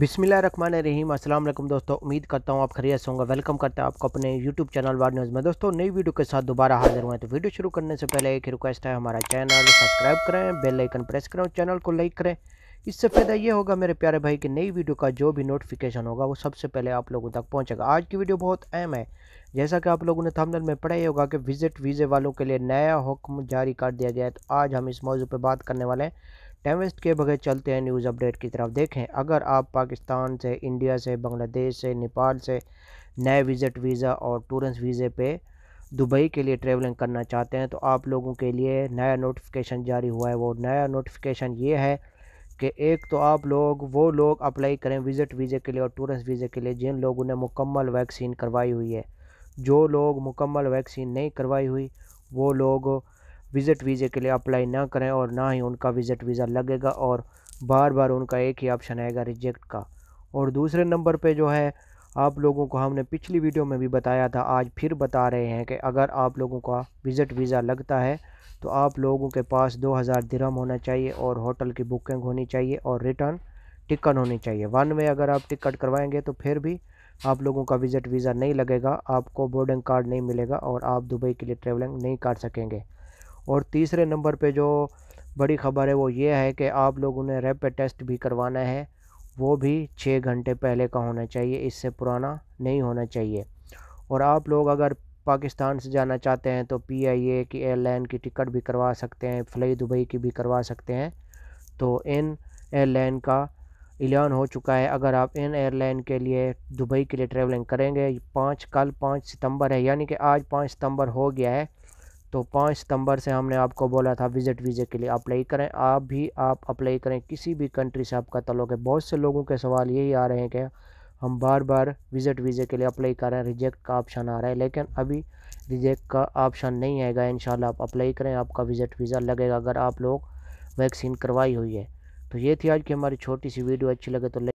बिसमीम अल्लाम दोस्तों उम्मीद करता हूँ आप खरीद से होंगे वेलकम करता है आपको अपने यूट्यूब चैनल वार न्यूज़ में दोस्तों नई वीडियो के साथ दोबारा हाजिर हुए तो वीडियो शुरू करने से पहले एक रिक्वेस्ट है हमारा चैनल सब्सक्राइब करें बेल आइकन प्रेस करें और चैनल को लाइक करें इससे फ़ायदा ये होगा मेरे प्यारे भाई कि नई वीडियो का जो भी नोटिफिकेशन होगा वो सबसे पहले आप लोगों तक पहुंचेगा आज की वीडियो बहुत अहम है जैसा कि आप लोगों ने थंबनेल में पढ़ा ही होगा कि विजिट वीज़े वालों के लिए नया हुक्म जारी कर दिया गया है तो आज हम इस मौजू पर बात करने वाले हैं टाइम वेस्ट के बगैर चलते हैं न्यूज़ अपडेट की तरफ देखें अगर आप पाकिस्तान से इंडिया से बांग्लादेश से नेपाल से नए विजिट वीज़ा और टूरिस्ट वीज़े पर दुबई के लिए ट्रेवलिंग करना चाहते हैं तो आप लोगों के लिए नया नोटिफिकेशन जारी हुआ है वो नया नोटिफिकेशन ये है कि एक तो आप लोग वो लोग अप्लाई करें विज़िट वीज़े के लिए और टूरिस्ट वीज़े के लिए जिन लोगों ने मुकम्मल वैक्सीन करवाई हुई है जो लोग मुकम्मल वैक्सीन नहीं करवाई हुई वो लोग विज़िट वीज़े के लिए अप्लाई ना करें और ना ही उनका विज़िट वीज़ा लगेगा और बार बार उनका एक ही ऑप्शन आएगा रिजेक्ट का और दूसरे नंबर पर जो है आप लोगों को हमने पिछली वीडियो में भी बताया था आज फिर बता रहे हैं कि अगर आप लोगों का विज़िट वीज़ा लगता है तो आप लोगों के पास 2000 दिरम होना चाहिए और होटल की बुकिंग होनी चाहिए और रिटर्न टिकट होनी चाहिए वन वे अगर आप टिकट करवाएंगे तो फिर भी आप लोगों का विज़िट वीज़ा नहीं लगेगा आपको बोर्डिंग कार्ड नहीं मिलेगा और आप दुबई के लिए ट्रैवलिंग नहीं कर सकेंगे और तीसरे नंबर पर जो बड़ी खबर है वो ये है कि आप लोगों ने रेपिड टेस्ट भी करवाना है वो भी छः घंटे पहले का होना चाहिए इससे पुराना नहीं होना चाहिए और आप लोग अगर पाकिस्तान से जाना चाहते हैं तो पी आई ए की एयरलाइन की टिकट भी करवा सकते हैं फ्लाई दुबई की भी करवा सकते हैं तो इन एयरलाइन का एलान हो चुका है अगर आप इन एयरलाइन के लिए दुबई के लिए ट्रैवलिंग करेंगे पाँच कल पाँच सितंबर है यानी कि आज पाँच सितंबर हो गया है तो पाँच सितंबर से हमने आपको बोला था विज़िट वीज़े के लिए अप्लाई करें आप भी आप अप्लाई करें किसी भी कंट्री से आपका तल्लुक है बहुत से लोगों के सवाल यही आ रहे हैं कि हम बार बार विजिट वीज़े के लिए अप्लाई कर रहे हैं रिजेक्ट का ऑप्शन आ रहा है लेकिन अभी रिजेक्ट का ऑप्शन नहीं आएगा इन आप अप्लाई करें आपका विजिट वीज़ा लगेगा अगर आप लोग वैक्सीन करवाई हुई है तो ये थी आज की हमारी छोटी सी वीडियो अच्छी लगे तो